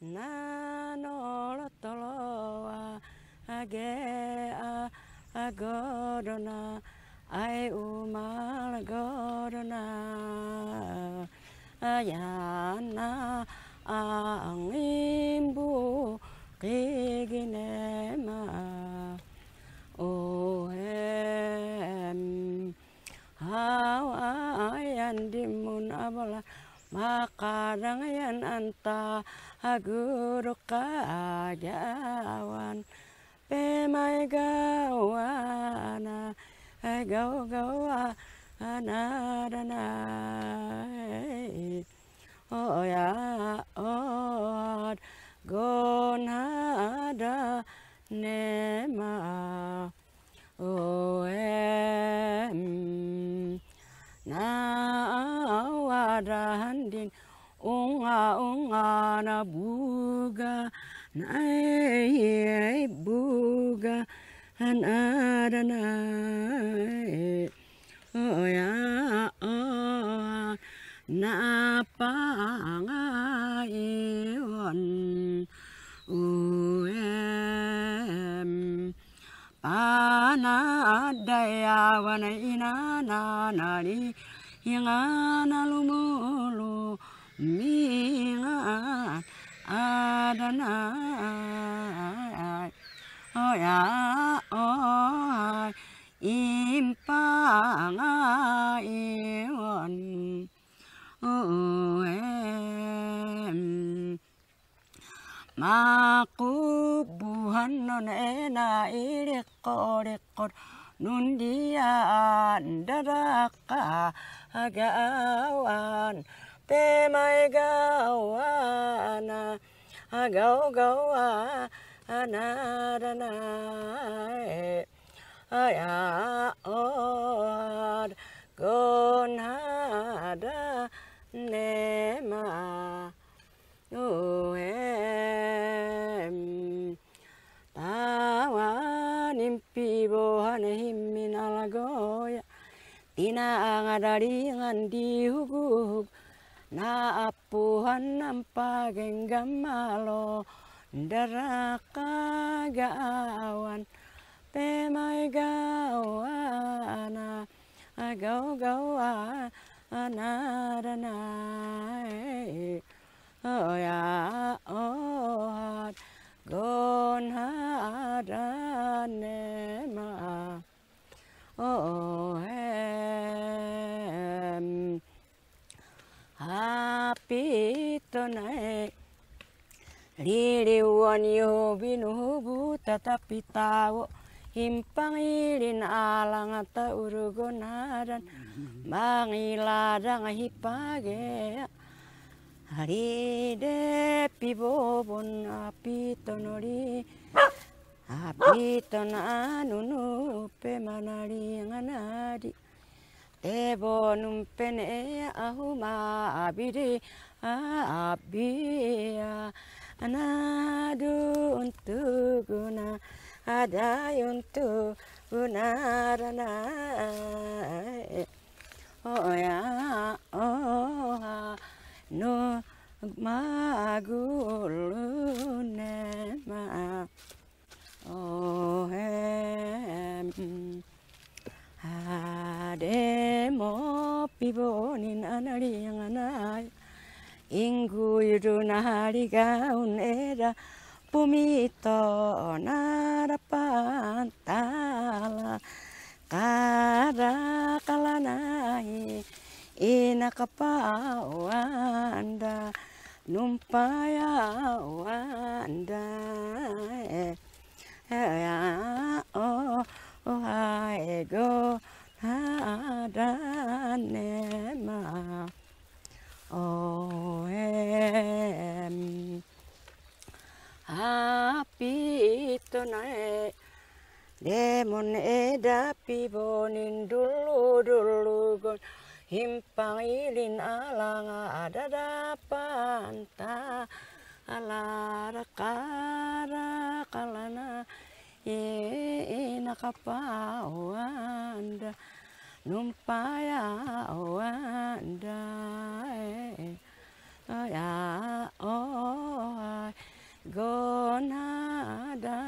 na no lo to lo a ge a a go do na ai u ma la go do na a ya na a ang im bu ki gi ne ma o em how ai an dimun abola Makarang makarangayan anta aguro gawa na ay eh, gaw gawa anadana eh. oh ya oh gonada ne da handin unga unga na buga na ai buga an adana oh ya oh na pa nga eon um pa na daya wana ina na na ni ingana lumulu mingat adana oh ya oh impang iwan oh em makubuhan non ena irik kor nundian daraka agawan te mai gawana agau gawa anadana ya od gonha Tina Ina angadaringan dihuguk na apuhan ng genggam malo daraka gaawan pemai gawana gaw gawa danai riri woni yobi nubu tatapitawo himpang ilin alangata urugo nadan mangiladang hipage hari de pibobon api tonori api tonanunu pe manari nganadi tebo numpene ahuma abiri abia ah, 나도 뜨구나 아다 운뜨구나라나 오야 오하 노 마굴루네 마 오햄 아레모 비보닌 아나리 양아나 인구 이루나리가 운에라 뿜이 떠나라 빤따라 까라 깔라나이 이나카파완다 numpayawanda ya o ha ego ha danema o api itu naik demon edapi bonin dulu dulu gon himpang ilin alang ada dapan ta alara kara kalana ye e, nakapawanda numpaya awanda ya e, e, oh on high.